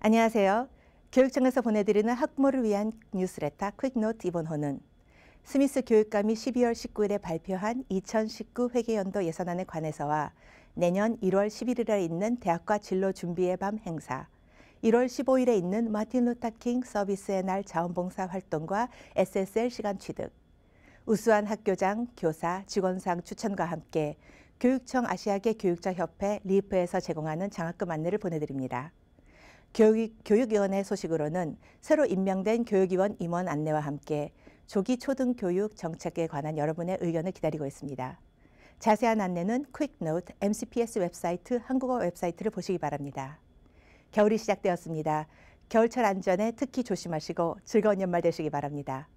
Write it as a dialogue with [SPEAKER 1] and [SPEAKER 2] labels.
[SPEAKER 1] 안녕하세요. 교육청에서 보내드리는 학부모를 위한 뉴스레터 퀵노트 이번 호는 스미스 교육감이 12월 19일에 발표한 2019 회계연도 예산안에 관해서와 내년 1월 11일에 있는 대학과 진로 준비의 밤 행사, 1월 15일에 있는 마틴 루타킹 서비스의 날 자원봉사 활동과 SSL 시간 취득, 우수한 학교장, 교사, 직원상 추천과 함께 교육청 아시아계 교육자협회 리프에서 제공하는 장학금 안내를 보내드립니다. 교육, 위원회 소식으로는 새로 임명된 교육위원 임원 안내와 함께 조기 초등교육 정책에 관한 여러분의 의견을 기다리고 있습니다. 자세한 안내는 퀵노트 MCPS 웹사이트 한국어 웹사이트를 보시기 바랍니다. 겨울이 시작되었습니다. 겨울철 안전에 특히 조심하시고 즐거운 연말 되시기 바랍니다.